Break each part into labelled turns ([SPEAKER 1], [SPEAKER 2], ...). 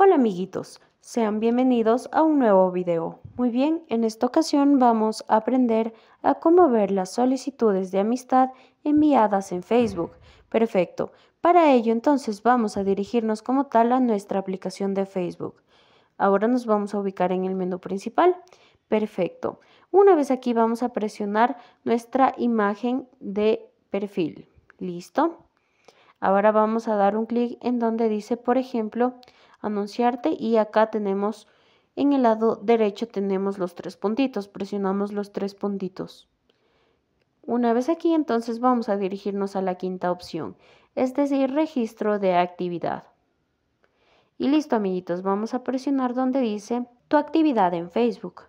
[SPEAKER 1] Hola amiguitos, sean bienvenidos a un nuevo video. Muy bien, en esta ocasión vamos a aprender a cómo ver las solicitudes de amistad enviadas en Facebook. Perfecto, para ello entonces vamos a dirigirnos como tal a nuestra aplicación de Facebook. Ahora nos vamos a ubicar en el menú principal. Perfecto, una vez aquí vamos a presionar nuestra imagen de perfil. ¿Listo? Ahora vamos a dar un clic en donde dice, por ejemplo, anunciarte y acá tenemos en el lado derecho tenemos los tres puntitos, presionamos los tres puntitos. Una vez aquí entonces vamos a dirigirnos a la quinta opción, es decir, registro de actividad. Y listo amiguitos, vamos a presionar donde dice tu actividad en Facebook.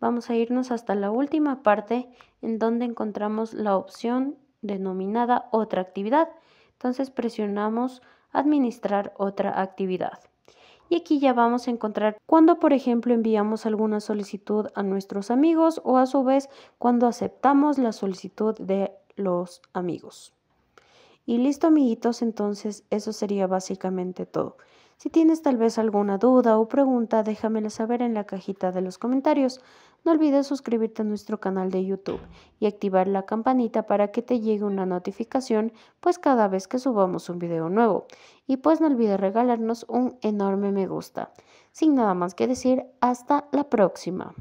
[SPEAKER 1] Vamos a irnos hasta la última parte en donde encontramos la opción denominada otra actividad. Entonces presionamos administrar otra actividad. Y aquí ya vamos a encontrar cuando, por ejemplo, enviamos alguna solicitud a nuestros amigos o a su vez cuando aceptamos la solicitud de los amigos. Y listo, amiguitos, entonces eso sería básicamente todo. Si tienes tal vez alguna duda o pregunta, déjamela saber en la cajita de los comentarios. No olvides suscribirte a nuestro canal de YouTube y activar la campanita para que te llegue una notificación pues cada vez que subamos un video nuevo. Y pues no olvides regalarnos un enorme me gusta. Sin nada más que decir, hasta la próxima.